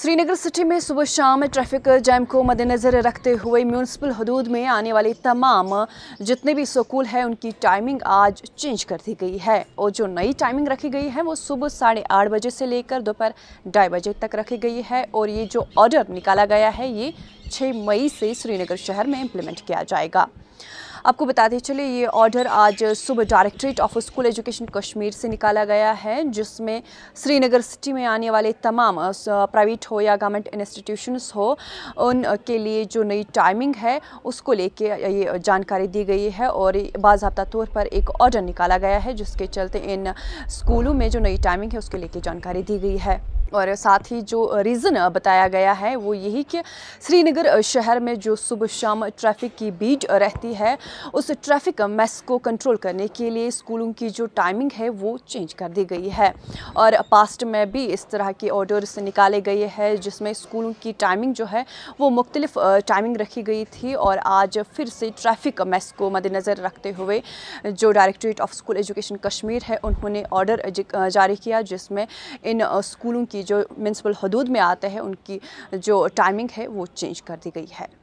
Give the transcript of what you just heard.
Srinagar city में सुबह शाम ट्रैफिक जैम को मद्देनज़र रखते हुए म्यूनसिपल हदूद में आने वाले तमाम जितने भी स्कूल हैं उनकी टाइमिंग आज चेंज कर दी गई है और जो नई टाइमिंग रखी गई है वो सुबह साढ़े आठ बजे से लेकर दोपहर ढाई बजे तक रखी गई है और ये जो ऑर्डर निकाला गया है ये 6 मई से श्रीनगर शहर में इम्प्लीमेंट किया जाएगा आपको बताते चले ये ऑर्डर आज सुबह directorate of school education Kashmir से निकाला गया है जिसमें श्रीनगर सिटी में आने वाले तमाम प्राइवेट हो या गवर्नमेंट इंस्टीट्यूशंस हो उनके लिए जो नई टाइमिंग है उसको लेके ये जानकारी दी गई है और बाबा तौर पर एक ऑर्डर निकाला गया है जिसके चलते इन स्कूलों में जो नई टाइमिंग है उसको लेके जानकारी दी गई है और साथ ही जो रीज़न बताया गया है वो यही कि श्रीनगर शहर में जो सुबह शाम ट्रैफिक की बीच रहती है उस ट्रैफिक मैस को कंट्रोल करने के लिए स्कूलों की जो टाइमिंग है वो चेंज कर दी गई है और पास्ट में भी इस तरह के ऑर्डर्स निकाले गए हैं जिसमें स्कूलों की टाइमिंग जो है वो मुख्तलिफ टाइमिंग रखी गई थी और आज फिर से ट्रैफिक मैस को मद्देनज़र रखते हुए जो directorate of school education Kashmir है उन्होंने ऑर्डर जारी किया जिसमें इन स्कूलों की जो म्यूनसिपल हदूद में आते हैं उनकी जो टाइमिंग है वो चेंज कर दी गई है